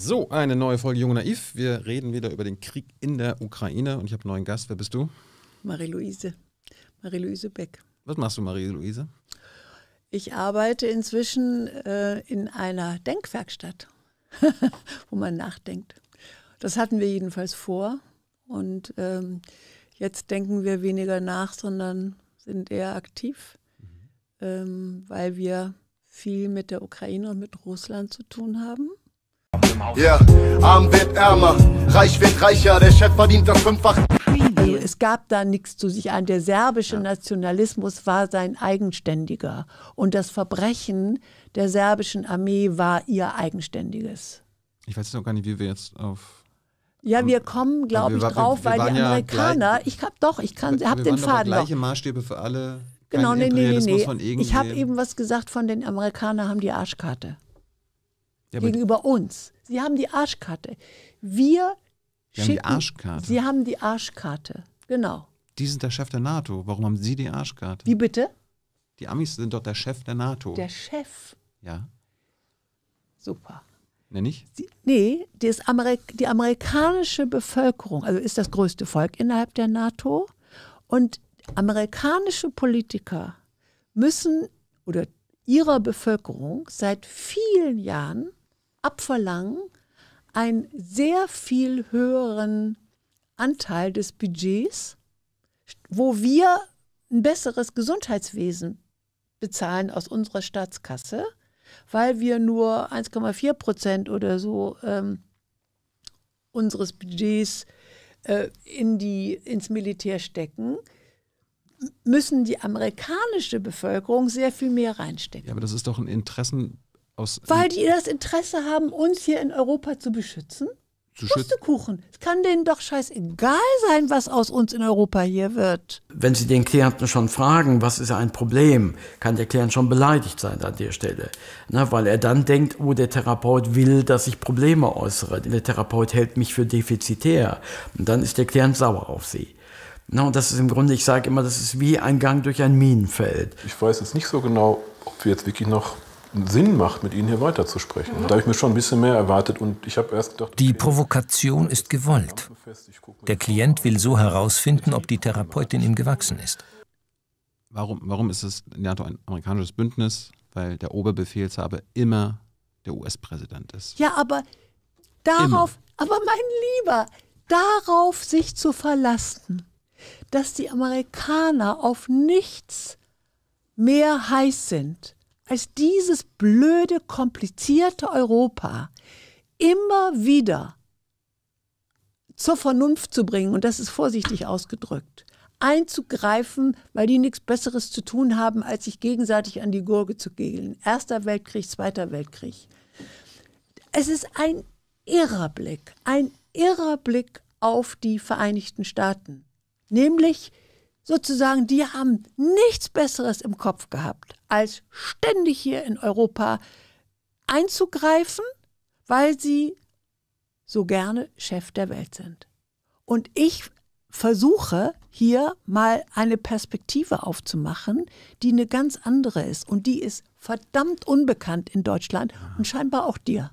So, eine neue Folge Jung Naiv. Wir reden wieder über den Krieg in der Ukraine und ich habe einen neuen Gast. Wer bist du? marie luise marie luise Beck. Was machst du, marie luise Ich arbeite inzwischen äh, in einer Denkwerkstatt, wo man nachdenkt. Das hatten wir jedenfalls vor und ähm, jetzt denken wir weniger nach, sondern sind eher aktiv, mhm. ähm, weil wir viel mit der Ukraine und mit Russland zu tun haben ja, yeah. arm wird ärmer, reich wird reicher, der Chef verdient das fünffach. Also es gab da nichts zu sich an. Der serbische Nationalismus war sein eigenständiger. Und das Verbrechen der serbischen Armee war ihr eigenständiges. Ich weiß jetzt auch gar nicht, wie wir jetzt auf ja, ähm, wir kommen, glaube ich, drauf, weil die Amerikaner, ja ich habe doch, ich kann, habe den Faden gleiche Maßstäbe für alle. Genau, nee, nee, nee, nee. Ich habe eben was gesagt von den Amerikanern haben die Arschkarte. Ja, Gegenüber uns. Sie haben die Arschkarte. Wir Sie schicken, haben die Arschkarte. Sie haben die Arschkarte, genau. Die sind der Chef der NATO. Warum haben Sie die Arschkarte? Wie bitte? Die Amis sind doch der Chef der NATO. Der Chef? Ja. Super. Ne, nicht? Sie, nee, das Amerik die amerikanische Bevölkerung, also ist das größte Volk innerhalb der NATO. Und amerikanische Politiker müssen oder ihrer Bevölkerung seit vielen Jahren abverlangen, einen sehr viel höheren Anteil des Budgets, wo wir ein besseres Gesundheitswesen bezahlen aus unserer Staatskasse, weil wir nur 1,4 Prozent oder so ähm, unseres Budgets äh, in die, ins Militär stecken müssen die amerikanische Bevölkerung sehr viel mehr reinstecken. Ja, aber das ist doch ein Interessen, aus. Weil die das Interesse haben, uns hier in Europa zu beschützen? Zu Pustekuchen. Es kann denen doch scheißegal sein, was aus uns in Europa hier wird. Wenn Sie den Klienten schon fragen, was ist ein Problem, kann der Klient schon beleidigt sein an der Stelle. Na, weil er dann denkt, oh, der Therapeut will, dass ich Probleme äußere. Der Therapeut hält mich für defizitär. Und dann ist der Klient sauer auf Sie. Na, und das ist im Grunde, ich sage immer, das ist wie ein Gang durch ein Minenfeld. Ich weiß jetzt nicht so genau, ob wir jetzt wirklich noch Sinn macht, mit Ihnen hier weiterzusprechen. Da habe ich mir schon ein bisschen mehr erwartet und ich habe erst gedacht. die Provokation ist gewollt. Der Klient will so herausfinden, ob die Therapeutin ihm gewachsen ist. Warum, warum ist es in NATO ein amerikanisches Bündnis? Weil der Oberbefehlshaber immer der US-Präsident ist. Ja, aber darauf, immer. aber mein Lieber, darauf sich zu verlassen, dass die Amerikaner auf nichts mehr heiß sind als dieses blöde, komplizierte Europa immer wieder zur Vernunft zu bringen, und das ist vorsichtig ausgedrückt, einzugreifen, weil die nichts Besseres zu tun haben, als sich gegenseitig an die Gurke zu gehen. Erster Weltkrieg, Zweiter Weltkrieg. Es ist ein irrer Blick, ein irrer Blick auf die Vereinigten Staaten. Nämlich, sozusagen, die haben nichts Besseres im Kopf gehabt, als ständig hier in Europa einzugreifen, weil sie so gerne Chef der Welt sind. Und ich versuche hier mal eine Perspektive aufzumachen, die eine ganz andere ist. Und die ist verdammt unbekannt in Deutschland und scheinbar auch dir.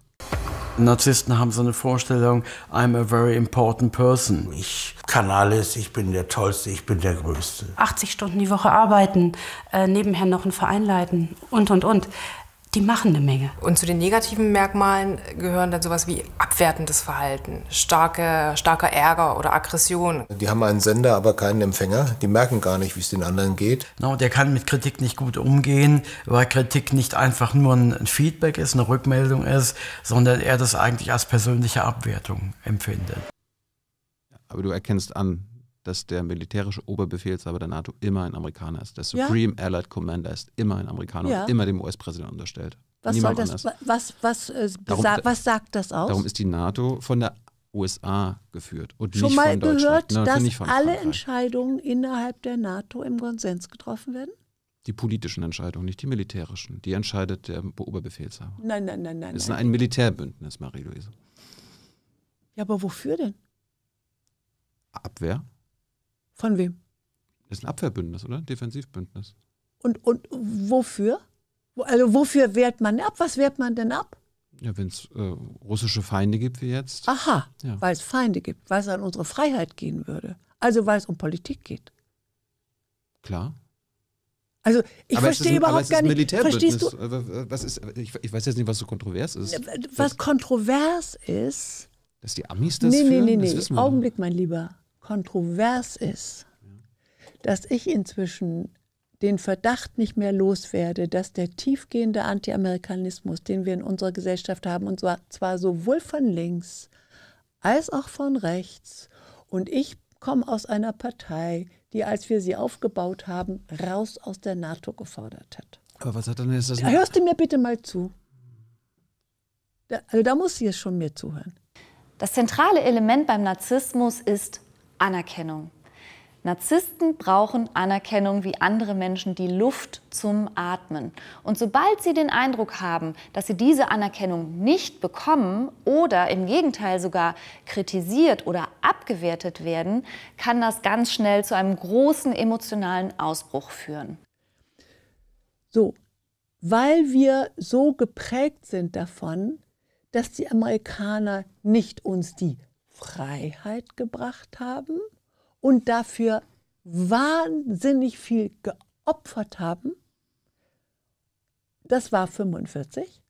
Narzissten haben so eine Vorstellung, I'm a very important person. Ich kann alles, ich bin der Tollste, ich bin der Größte. 80 Stunden die Woche arbeiten, äh, nebenher noch einen Verein leiten und, und, und die machen eine Menge. Und zu den negativen Merkmalen gehören dann sowas wie abwertendes Verhalten, starke, starker Ärger oder Aggression. Die haben einen Sender, aber keinen Empfänger. Die merken gar nicht, wie es den anderen geht. No, der kann mit Kritik nicht gut umgehen, weil Kritik nicht einfach nur ein Feedback ist, eine Rückmeldung ist, sondern er das eigentlich als persönliche Abwertung empfindet. Aber du erkennst an, dass der militärische Oberbefehlshaber der NATO immer ein Amerikaner ist. Der Supreme ja? Allied Commander ist immer ein Amerikaner ja. und immer dem US-Präsidenten unterstellt. Was, soll das, was, was, äh, darum, was sagt das aus? Darum ist die NATO von der USA geführt und Schon nicht mal von gehört, Deutschland. dass Na, alle Frankreich. Entscheidungen innerhalb der NATO im Konsens getroffen werden? Die politischen Entscheidungen, nicht die militärischen. Die entscheidet der Oberbefehlshaber. Nein, nein, nein, nein. Es ist nein, ein Militärbündnis, Marie-Louise. Ja, aber wofür denn? Abwehr. Von wem? Das ist ein Abwehrbündnis, oder? Defensivbündnis. Und, und wofür? Also wofür wehrt man ab? Was wehrt man denn ab? Ja, wenn es äh, russische Feinde gibt wie jetzt. Aha, ja. weil es Feinde gibt, weil es an unsere Freiheit gehen würde. Also weil es um Politik geht. Klar. Also ich aber verstehe ein, überhaupt gar nicht. Verstehst du? Äh, was ist, ich, ich, weiß jetzt nicht, was so kontrovers ist. Was das, kontrovers ist. Dass die Amis das Nee, nee, nee, nee. Augenblick, mein Lieber kontrovers ist, dass ich inzwischen den Verdacht nicht mehr loswerde, dass der tiefgehende Antiamerikanismus, den wir in unserer Gesellschaft haben, und zwar sowohl von links als auch von rechts, und ich komme aus einer Partei, die, als wir sie aufgebaut haben, raus aus der NATO gefordert hat. Aber was hat dann jetzt das? Hörst du mir bitte mal zu? Da, also da muss sie jetzt schon mir zuhören. Das zentrale Element beim Narzissmus ist Anerkennung. Narzissten brauchen Anerkennung wie andere Menschen die Luft zum Atmen. Und sobald sie den Eindruck haben, dass sie diese Anerkennung nicht bekommen oder im Gegenteil sogar kritisiert oder abgewertet werden, kann das ganz schnell zu einem großen emotionalen Ausbruch führen. So, weil wir so geprägt sind davon, dass die Amerikaner nicht uns die Freiheit gebracht haben und dafür wahnsinnig viel geopfert haben. Das war 45.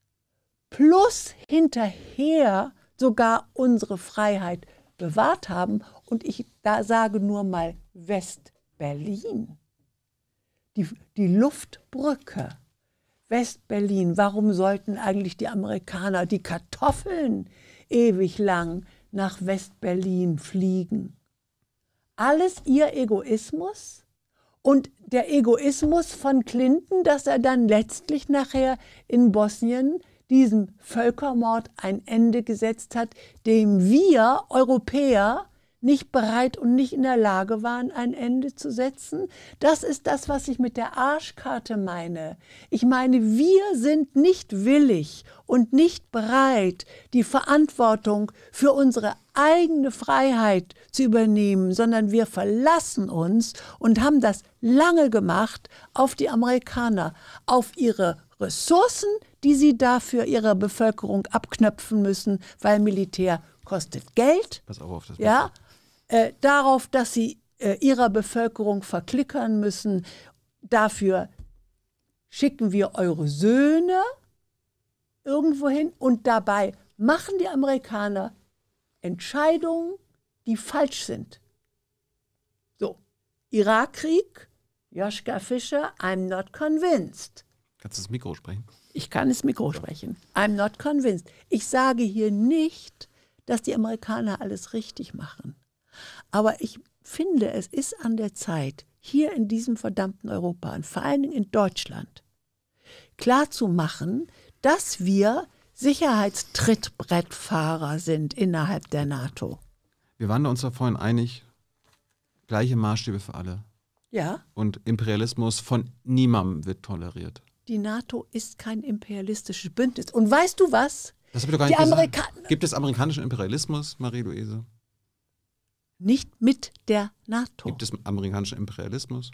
Plus hinterher sogar unsere Freiheit bewahrt haben. Und ich da sage nur mal West-Berlin. Die, die Luftbrücke. West-Berlin. Warum sollten eigentlich die Amerikaner die Kartoffeln ewig lang nach West-Berlin fliegen. Alles ihr Egoismus und der Egoismus von Clinton, dass er dann letztlich nachher in Bosnien diesem Völkermord ein Ende gesetzt hat, dem wir Europäer nicht bereit und nicht in der Lage waren, ein Ende zu setzen. Das ist das, was ich mit der Arschkarte meine. Ich meine, wir sind nicht willig und nicht bereit, die Verantwortung für unsere eigene Freiheit zu übernehmen, sondern wir verlassen uns und haben das lange gemacht auf die Amerikaner, auf ihre Ressourcen, die sie dafür ihrer Bevölkerung abknöpfen müssen, weil Militär kostet Geld. Pass auf, auf das. Ja, Bild. Äh, darauf, dass sie äh, ihrer Bevölkerung verklickern müssen. Dafür schicken wir eure Söhne irgendwohin und dabei machen die Amerikaner Entscheidungen, die falsch sind. So, Irakkrieg, Joschka Fischer, I'm not convinced. Kannst du das Mikro sprechen? Ich kann das Mikro sprechen. I'm not convinced. Ich sage hier nicht, dass die Amerikaner alles richtig machen. Aber ich finde, es ist an der Zeit, hier in diesem verdammten Europa und vor allen Dingen in Deutschland klarzumachen, dass wir Sicherheitstrittbrettfahrer sind innerhalb der NATO. Wir waren uns da vorhin einig, gleiche Maßstäbe für alle. Ja. Und Imperialismus von niemandem wird toleriert. Die NATO ist kein imperialistisches Bündnis. Und weißt du was? Das habe ich doch gar nicht Amerika gesagt. Gibt es amerikanischen Imperialismus, Marie-Louise? Nicht mit der NATO. Gibt es amerikanischen Imperialismus?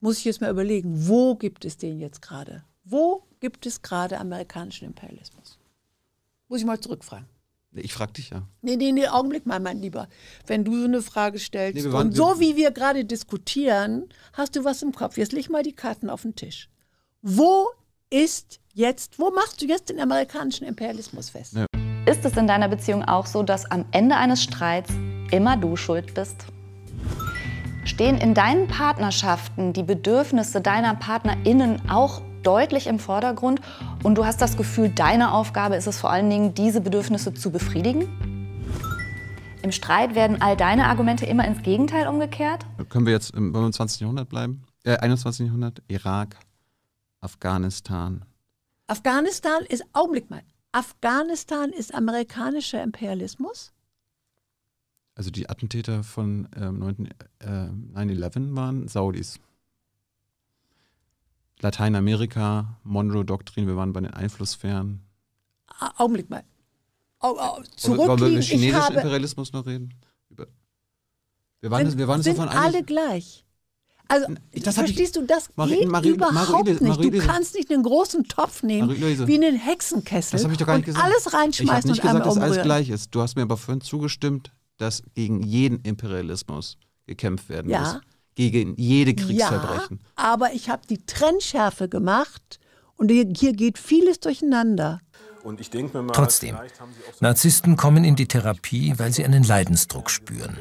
Muss ich jetzt mal überlegen, wo gibt es den jetzt gerade? Wo gibt es gerade amerikanischen Imperialismus? Muss ich mal zurückfragen. Ich frage dich ja. Nee, nee, nee, Augenblick mal, mein Lieber. Wenn du so eine Frage stellst nee, waren, und so wie wir gerade diskutieren, hast du was im Kopf. Jetzt leg mal die Karten auf den Tisch. Wo ist jetzt, wo machst du jetzt den amerikanischen Imperialismus fest? Ja. Ist es in deiner Beziehung auch so, dass am Ende eines Streits immer du schuld bist? Stehen in deinen Partnerschaften die Bedürfnisse deiner PartnerInnen auch deutlich im Vordergrund und du hast das Gefühl, deine Aufgabe ist es vor allen Dingen, diese Bedürfnisse zu befriedigen? Im Streit werden all deine Argumente immer ins Gegenteil umgekehrt? Können wir jetzt im 20. Jahrhundert bleiben? Äh, 21. Jahrhundert? Irak, Afghanistan. Afghanistan ist, Augenblick mal, Afghanistan ist amerikanischer Imperialismus. Also die Attentäter von 9, ähm, äh, 9-11 waren Saudis. Lateinamerika, Monroe-Doktrin, wir waren bei den Einflusssphären. Ah, Augenblick mal. Au, au, zurückliegen, Wollen wir über chinesischen Imperialismus noch reden? Über, wir waren, sind, wir waren sind davon alle gleich. Also, das verstehst ich, du, das Marie, geht Marie, überhaupt Marie, nicht. Marie, du kannst nicht einen großen Topf nehmen, wie einen Hexenkessel, das ich doch gar nicht und gesagt. alles reinschmeißen ich nicht und gesagt, einmal dass alles gleich ist. Du hast mir aber vorhin zugestimmt, dass gegen jeden Imperialismus gekämpft werden ja. muss. Gegen jede Kriegsverbrechen. Ja, aber ich habe die Trennschärfe gemacht und hier geht vieles durcheinander. Mal, Trotzdem, Narzissten kommen in die Therapie, weil sie einen Leidensdruck spüren.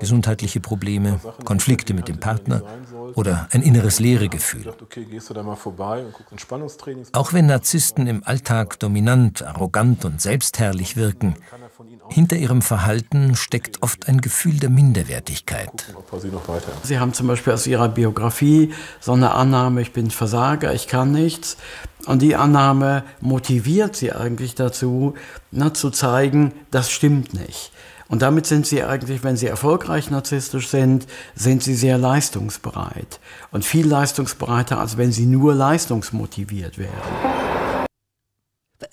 Gesundheitliche Probleme, Konflikte mit dem Partner oder ein inneres Leeregefühl. Auch wenn Narzissten im Alltag dominant, arrogant und selbstherrlich wirken, hinter ihrem Verhalten steckt oft ein Gefühl der Minderwertigkeit. Sie haben zum Beispiel aus ihrer Biografie so eine Annahme, ich bin Versager, ich kann nichts. Und die Annahme motiviert sie eigentlich dazu, na, zu zeigen, das stimmt nicht. Und damit sind sie eigentlich, wenn sie erfolgreich narzisstisch sind, sind sie sehr leistungsbereit. Und viel leistungsbereiter, als wenn sie nur leistungsmotiviert wären.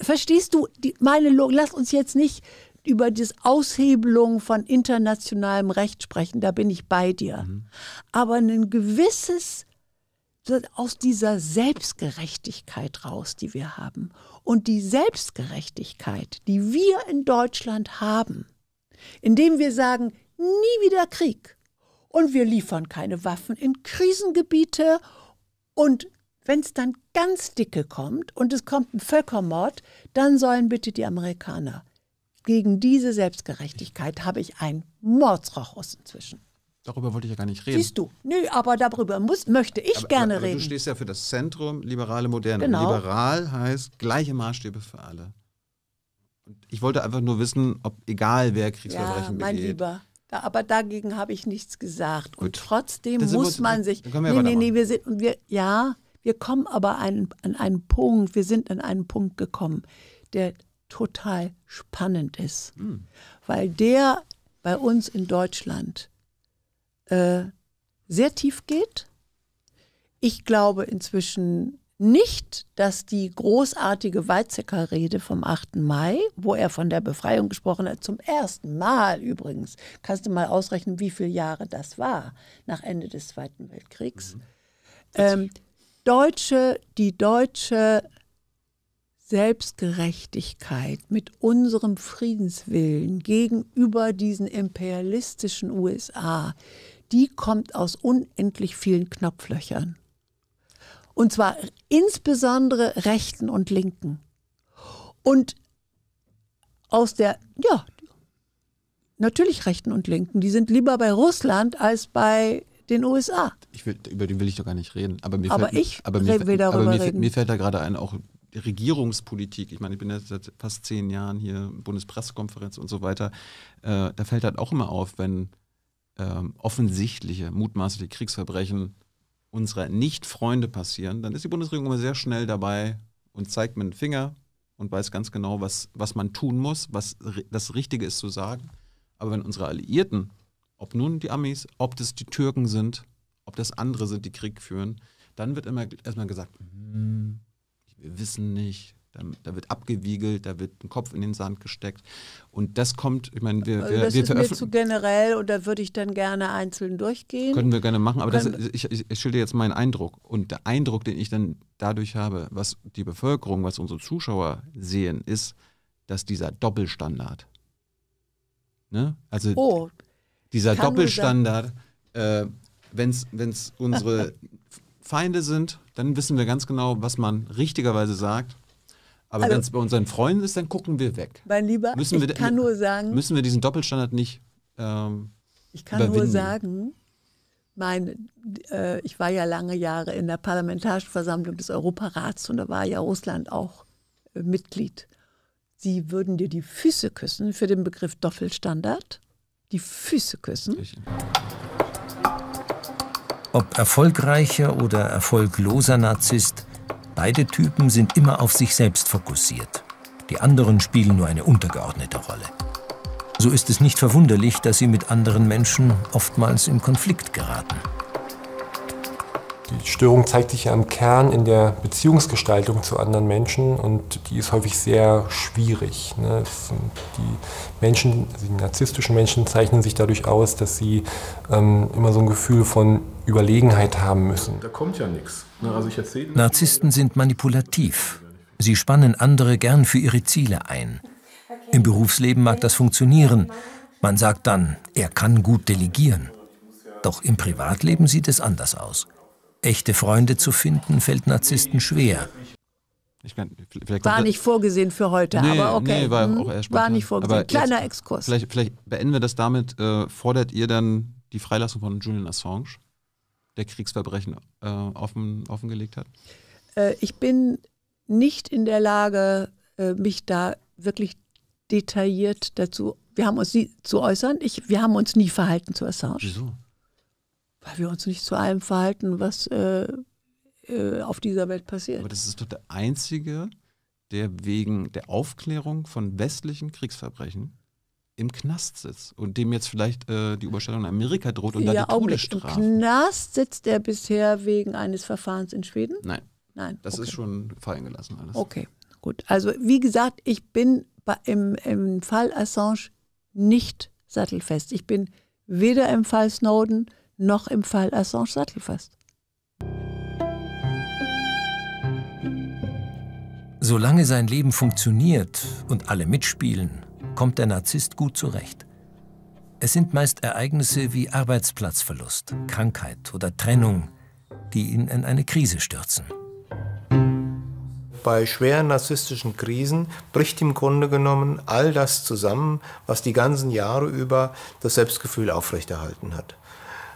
Verstehst du, die, meine Logik, lass uns jetzt nicht über die Aushebelung von internationalem Recht sprechen, da bin ich bei dir. Mhm. Aber ein gewisses aus dieser Selbstgerechtigkeit raus, die wir haben. Und die Selbstgerechtigkeit, die wir in Deutschland haben, indem wir sagen, nie wieder Krieg. Und wir liefern keine Waffen in Krisengebiete. Und wenn es dann ganz dicke kommt und es kommt ein Völkermord, dann sollen bitte die Amerikaner gegen diese Selbstgerechtigkeit habe ich einen Mordsrauchus inzwischen. Darüber wollte ich ja gar nicht reden. Siehst du, nö, aber darüber muss, möchte ich aber, gerne aber, aber reden. Du stehst ja für das Zentrum liberale Moderne. Genau. Liberal heißt gleiche Maßstäbe für alle. Ich wollte einfach nur wissen, ob egal wer Kriegsverbrechen ja, mein begeht. Lieber, da, aber dagegen habe ich nichts gesagt. Gut. Und trotzdem das muss man sich. Nee, nee, nee, wir sind und wir, ja, wir kommen aber an, an einen Punkt, wir sind an einen Punkt gekommen, der total spannend ist, hm. weil der bei uns in Deutschland äh, sehr tief geht. Ich glaube inzwischen nicht, dass die großartige Weizsäcker-Rede vom 8. Mai, wo er von der Befreiung gesprochen hat, zum ersten Mal übrigens, kannst du mal ausrechnen, wie viele Jahre das war, nach Ende des Zweiten Weltkriegs. Mhm. Ähm, Deutsche, die deutsche Selbstgerechtigkeit, mit unserem Friedenswillen gegenüber diesen imperialistischen USA, die kommt aus unendlich vielen Knopflöchern. Und zwar insbesondere Rechten und Linken. Und aus der, ja, natürlich Rechten und Linken, die sind lieber bei Russland als bei den USA. Ich will, über die will ich doch gar nicht reden. Aber, mir aber fällt, ich aber mir, will darüber aber mir, reden. Mir fällt da gerade ein, auch Regierungspolitik, ich meine, ich bin jetzt seit fast zehn Jahren hier Bundespressekonferenz und so weiter, äh, da fällt halt auch immer auf, wenn ähm, offensichtliche, mutmaßliche Kriegsverbrechen unserer Nicht-Freunde passieren, dann ist die Bundesregierung immer sehr schnell dabei und zeigt mit dem Finger und weiß ganz genau, was, was man tun muss, was das Richtige ist zu sagen. Aber wenn unsere Alliierten, ob nun die Amis, ob das die Türken sind, ob das andere sind, die Krieg führen, dann wird immer erstmal gesagt, mhm, wir wissen nicht. Da, da wird abgewiegelt, da wird ein Kopf in den Sand gesteckt. Und das kommt, ich meine, wir, veröffentlichen. Also das wir ist mir zu generell und da würde ich dann gerne einzeln durchgehen. Können wir gerne machen, aber das, ich, ich, ich schilde jetzt meinen Eindruck. Und der Eindruck, den ich dann dadurch habe, was die Bevölkerung, was unsere Zuschauer sehen, ist, dass dieser Doppelstandard, ne? also oh, dieser Doppelstandard, äh, wenn es unsere Feinde sind, dann wissen wir ganz genau, was man richtigerweise sagt. Aber also, wenn es bei unseren Freunden ist, dann gucken wir weg. Mein Lieber, müssen ich kann nur sagen... Müssen wir diesen Doppelstandard nicht ähm, Ich kann überwinden. nur sagen, mein, äh, ich war ja lange Jahre in der Parlamentarischen Versammlung des Europarats und da war ja Russland auch äh, Mitglied. Sie würden dir die Füße küssen für den Begriff Doppelstandard. Die Füße küssen. Sicher. Ob erfolgreicher oder erfolgloser Narzisst, beide Typen sind immer auf sich selbst fokussiert. Die anderen spielen nur eine untergeordnete Rolle. So ist es nicht verwunderlich, dass sie mit anderen Menschen oftmals in Konflikt geraten. Die Störung zeigt sich ja am Kern in der Beziehungsgestaltung zu anderen Menschen und die ist häufig sehr schwierig. Ne? Die Menschen, also die narzisstischen Menschen zeichnen sich dadurch aus, dass sie ähm, immer so ein Gefühl von Überlegenheit haben müssen. Da kommt ja nichts. Also Narzissten sind manipulativ. Sie spannen andere gern für ihre Ziele ein. Im Berufsleben mag das funktionieren. Man sagt dann, er kann gut delegieren. Doch im Privatleben sieht es anders aus. Echte Freunde zu finden, fällt Narzissten schwer. Kann, war nicht vorgesehen für heute, nee, aber okay. Nee, war, hm? auch erst war nicht vorgesehen. Aber Kleiner jetzt, Exkurs. Vielleicht, vielleicht, beenden wir das damit. Äh, fordert ihr dann die Freilassung von Julian Assange, der Kriegsverbrechen äh, offen, offengelegt hat? Äh, ich bin nicht in der Lage, äh, mich da wirklich detailliert dazu. Wir haben uns nie zu äußern. Ich, wir haben uns nie verhalten zu Assange. Wieso? weil wir uns nicht zu allem verhalten, was äh, äh, auf dieser Welt passiert. Aber das ist doch der einzige, der wegen der Aufklärung von westlichen Kriegsverbrechen im Knast sitzt und dem jetzt vielleicht äh, die Überstellung in Amerika droht und ja, dann die Augenblick. Todesstrafe. Im Knast sitzt er bisher wegen eines Verfahrens in Schweden? Nein. Nein. Das okay. ist schon fallen gelassen alles. Okay, gut. Also wie gesagt, ich bin bei, im, im Fall Assange nicht sattelfest. Ich bin weder im Fall Snowden noch im Fall Assange sattelfest. Solange sein Leben funktioniert und alle mitspielen, kommt der Narzisst gut zurecht. Es sind meist Ereignisse wie Arbeitsplatzverlust, Krankheit oder Trennung, die ihn in eine Krise stürzen. Bei schweren narzisstischen Krisen bricht im Grunde genommen all das zusammen, was die ganzen Jahre über das Selbstgefühl aufrechterhalten hat.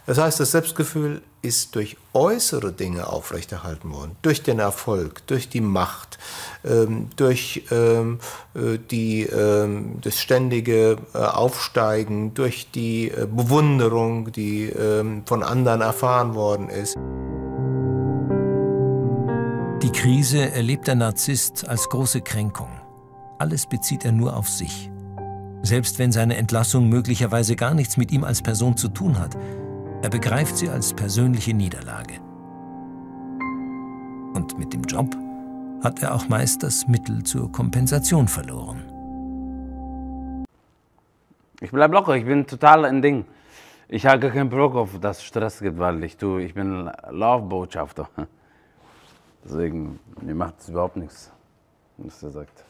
Das heißt, das Selbstgefühl ist durch äußere Dinge aufrechterhalten worden, durch den Erfolg, durch die Macht, ähm, durch ähm, äh, die, ähm, das ständige äh, Aufsteigen, durch die äh, Bewunderung, die ähm, von anderen erfahren worden ist. Die Krise erlebt der Narzisst als große Kränkung. Alles bezieht er nur auf sich. Selbst wenn seine Entlassung möglicherweise gar nichts mit ihm als Person zu tun hat, er begreift sie als persönliche Niederlage. Und mit dem Job hat er auch meist das Mittel zur Kompensation verloren. Ich bleib locker, ich bin total ein Ding. Ich habe keinen Bock auf, das es Stress weil ich tue, ich bin Laufbotschafter. Deswegen, mir macht es überhaupt nichts, was er sagt.